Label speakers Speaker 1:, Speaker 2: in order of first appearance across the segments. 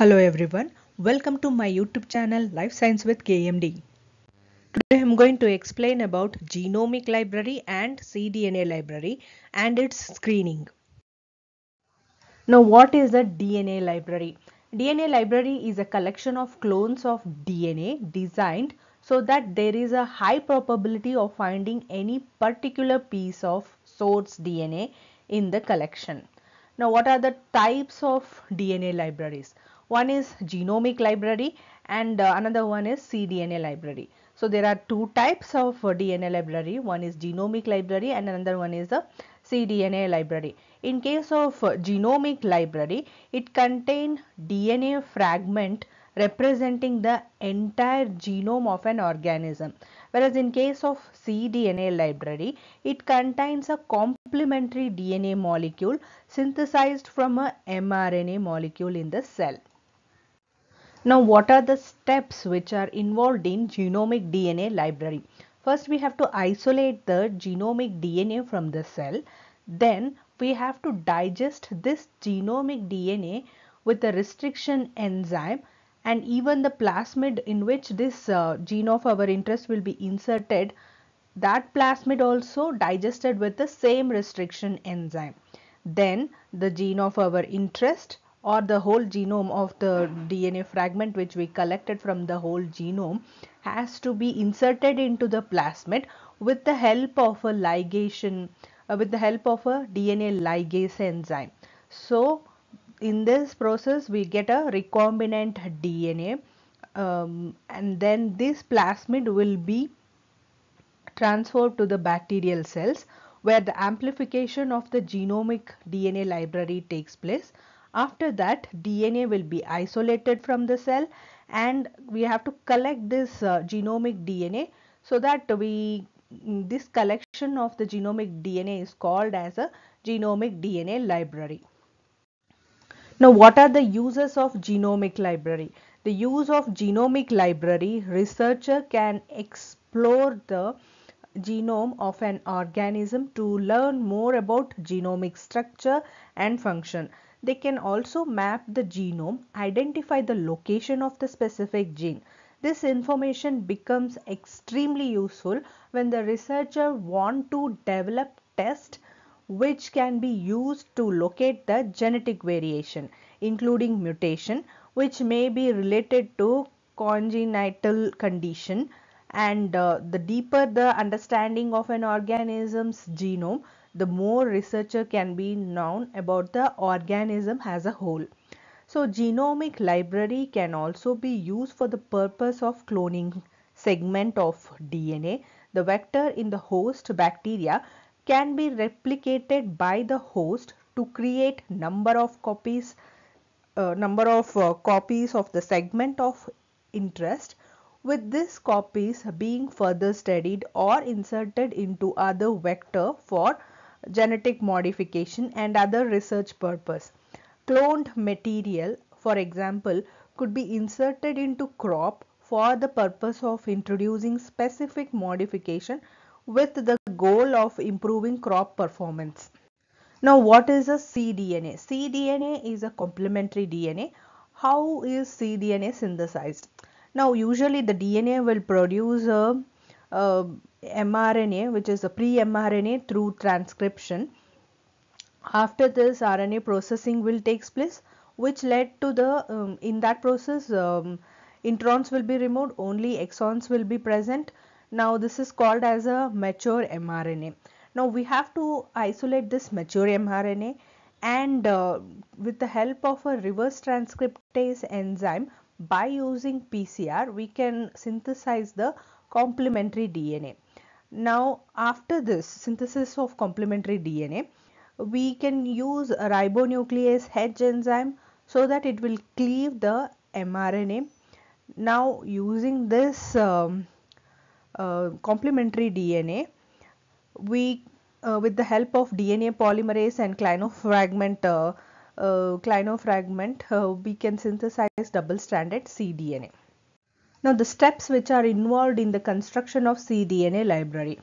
Speaker 1: Hello everyone, welcome to my YouTube channel Life Science with KMD. Today I am going to explain about genomic library and cDNA library and its screening. Now what is a DNA library? DNA library is a collection of clones of DNA designed so that there is a high probability of finding any particular piece of source DNA in the collection. Now what are the types of DNA libraries? One is genomic library and uh, another one is cDNA library. So, there are two types of uh, DNA library. One is genomic library and another one is the cDNA library. In case of uh, genomic library, it contain DNA fragment representing the entire genome of an organism. Whereas in case of cDNA library, it contains a complementary DNA molecule synthesized from a mRNA molecule in the cell. Now what are the steps which are involved in genomic DNA library? First we have to isolate the genomic DNA from the cell. Then we have to digest this genomic DNA with a restriction enzyme and even the plasmid in which this uh, gene of our interest will be inserted that plasmid also digested with the same restriction enzyme. Then the gene of our interest or the whole genome of the DNA fragment which we collected from the whole genome has to be inserted into the plasmid with the help of a ligation uh, with the help of a DNA ligase enzyme. So in this process we get a recombinant DNA um, and then this plasmid will be transferred to the bacterial cells where the amplification of the genomic DNA library takes place after that DNA will be isolated from the cell and we have to collect this uh, genomic DNA so that we mm, this collection of the genomic DNA is called as a genomic DNA library. Now what are the uses of genomic library? The use of genomic library researcher can explore the genome of an organism to learn more about genomic structure and function. They can also map the genome, identify the location of the specific gene. This information becomes extremely useful when the researcher want to develop tests which can be used to locate the genetic variation including mutation which may be related to congenital condition and uh, the deeper the understanding of an organism's genome the more researcher can be known about the organism as a whole. So genomic library can also be used for the purpose of cloning segment of DNA. The vector in the host bacteria can be replicated by the host to create number of copies uh, number of uh, copies of the segment of interest with these copies being further studied or inserted into other vector for genetic modification and other research purpose. Cloned material, for example, could be inserted into crop for the purpose of introducing specific modification with the goal of improving crop performance. Now what is a cDNA? cDNA is a complementary DNA. How is cDNA synthesized? Now usually the DNA will produce a, a mRNA, which is a pre-mRNA through transcription. After this RNA processing will takes place which led to the, um, in that process, um, introns will be removed, only exons will be present. Now this is called as a mature mRNA. Now we have to isolate this mature mRNA and uh, with the help of a reverse transcriptase enzyme by using PCR we can synthesize the complementary DNA. Now after this synthesis of complementary DNA, we can use a ribonuclease H enzyme so that it will cleave the mRNA. Now using this um, uh, complementary DNA, we uh, with the help of DNA polymerase and clinofragment uh, uh, clinofragment, uh, we can synthesize double-stranded cDNA. Now the steps which are involved in the construction of cDNA library.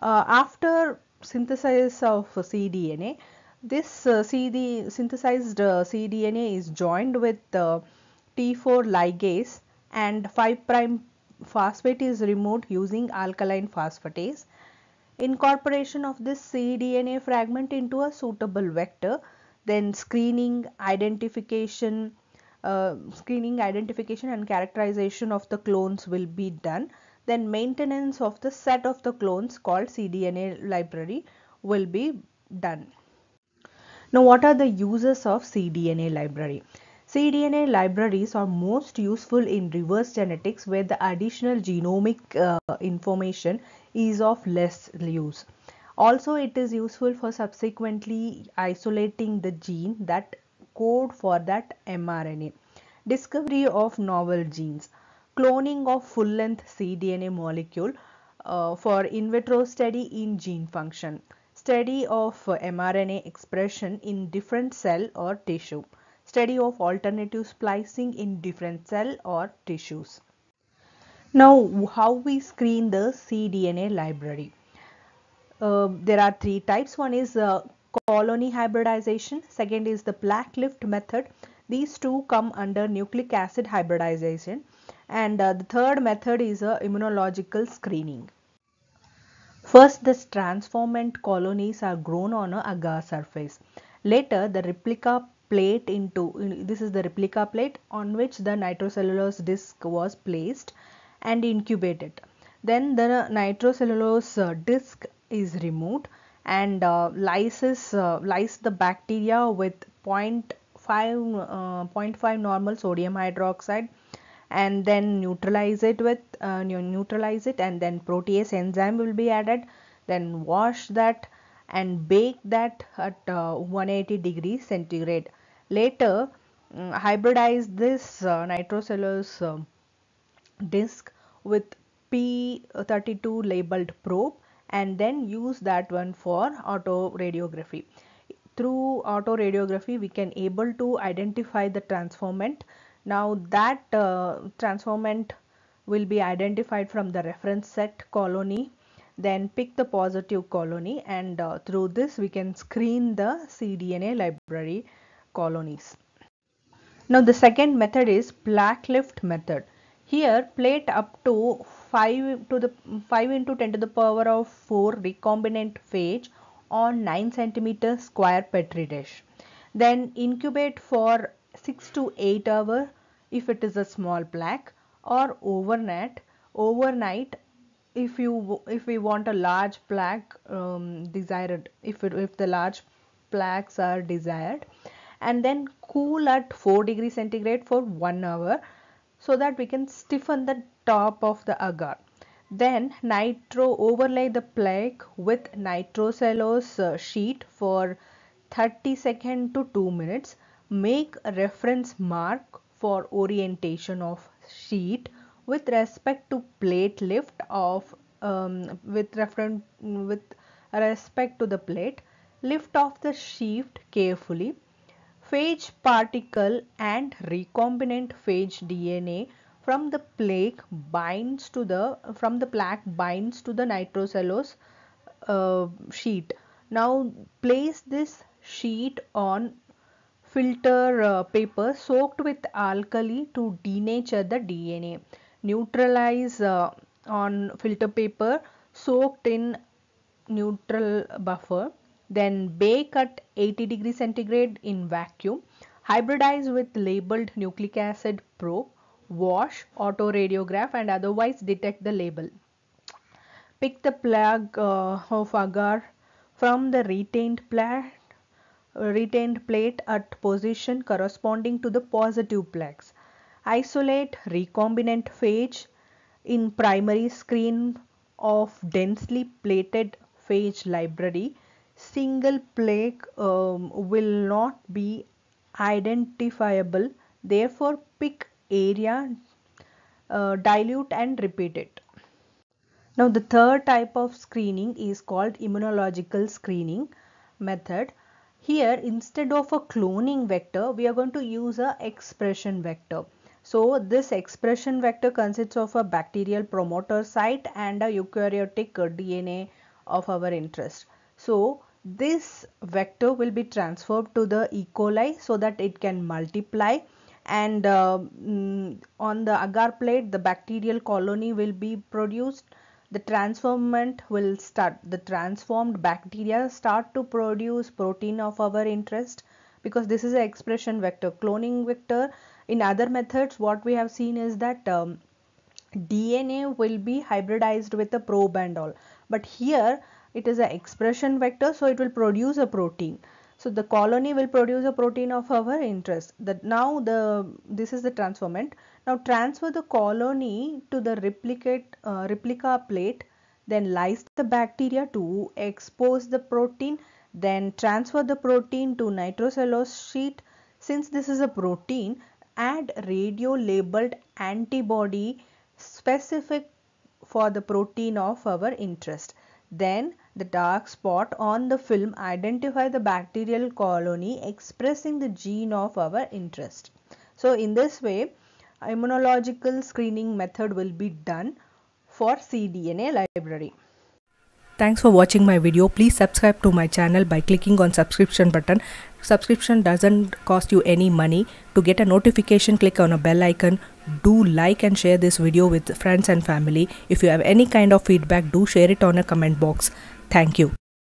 Speaker 1: Uh, after synthesis of cDNA, this uh, CD, synthesized uh, cDNA is joined with uh, T4 ligase and 5' phosphate is removed using alkaline phosphatase. Incorporation of this cDNA fragment into a suitable vector, then screening, identification, uh, screening identification and characterization of the clones will be done then maintenance of the set of the clones called cdna library will be done now what are the uses of cdna library cdna libraries are most useful in reverse genetics where the additional genomic uh, information is of less use also it is useful for subsequently isolating the gene that code for that mRNA. Discovery of novel genes, cloning of full-length cDNA molecule uh, for in vitro study in gene function, study of mRNA expression in different cell or tissue, study of alternative splicing in different cell or tissues. Now, how we screen the cDNA library? Uh, there are three types. One is uh, colony hybridization. Second is the lift method. These two come under nucleic acid hybridization. And uh, the third method is uh, immunological screening. First, this transformant colonies are grown on uh, a agar surface. Later, the replica plate into this is the replica plate on which the nitrocellulose disc was placed and incubated. Then the nitrocellulose uh, disc is removed and uh, lyses uh, lyse the bacteria with 0.5, uh, 0.5 normal sodium hydroxide and then neutralize it with uh, neutralize it and then protease enzyme will be added then wash that and bake that at uh, 180 degrees centigrade later um, hybridize this uh, nitrocellulose disc with p32 labeled probe and then use that one for autoradiography. Through autoradiography, we can able to identify the transformant. Now that uh, transformant will be identified from the reference set colony then pick the positive colony and uh, through this we can screen the cDNA library colonies. Now the second method is lift method. Here plate up to 5 to the 5 into 10 to the power of 4 recombinant phage on 9 centimeter square petri dish. Then incubate for 6 to 8 hour if it is a small plaque or overnight overnight if you if we want a large plaque um, desired if it, if the large plaques are desired and then cool at 4 degree centigrade for 1 hour so that we can stiffen the top of the agar. Then nitro overlay the plaque with nitrocellulose uh, sheet for 30 second to 2 minutes. Make a reference mark for orientation of sheet with respect to plate lift of um, with reference with respect to the plate lift off the sheet carefully phage particle and recombinant phage DNA from the plaque binds to the from the plaque binds to the nitrocellulose uh, sheet. Now place this sheet on filter uh, paper soaked with alkali to denature the DNA. Neutralize uh, on filter paper soaked in neutral buffer then bake at 80 degree centigrade in vacuum. Hybridize with labeled nucleic acid probe. Wash, autoradiograph and otherwise detect the label. Pick the plug uh, of agar from the retained plate uh, retained plate at position corresponding to the positive plaques. Isolate recombinant phage in primary screen of densely plated phage library single plaque um, will not be identifiable therefore pick area uh, dilute and repeat it now the third type of screening is called immunological screening method here instead of a cloning vector we are going to use a expression vector so this expression vector consists of a bacterial promoter site and a eukaryotic uh, DNA of our interest. So this vector will be transferred to the E. coli so that it can multiply and uh, on the agar plate the bacterial colony will be produced the transformant will start the transformed bacteria start to produce protein of our interest because this is an expression vector cloning vector in other methods what we have seen is that um, DNA will be hybridized with a probe and all but here it is an expression vector so it will produce a protein so the colony will produce a protein of our interest that now the this is the transformant now transfer the colony to the replicate uh, replica plate then lyse the bacteria to expose the protein then transfer the protein to nitrocellulose sheet since this is a protein add radio labeled antibody specific for the protein of our interest then the dark spot on the film identify the bacterial colony expressing the gene of our interest. So in this way immunological screening method will be done for cDNA library. Thanks for watching my video. Please subscribe to my channel by clicking on subscription button. Subscription doesn't cost you any money. To get a notification, click on a bell icon. Do like and share this video with friends and family. If you have any kind of feedback, do share it on a comment box. Thank you.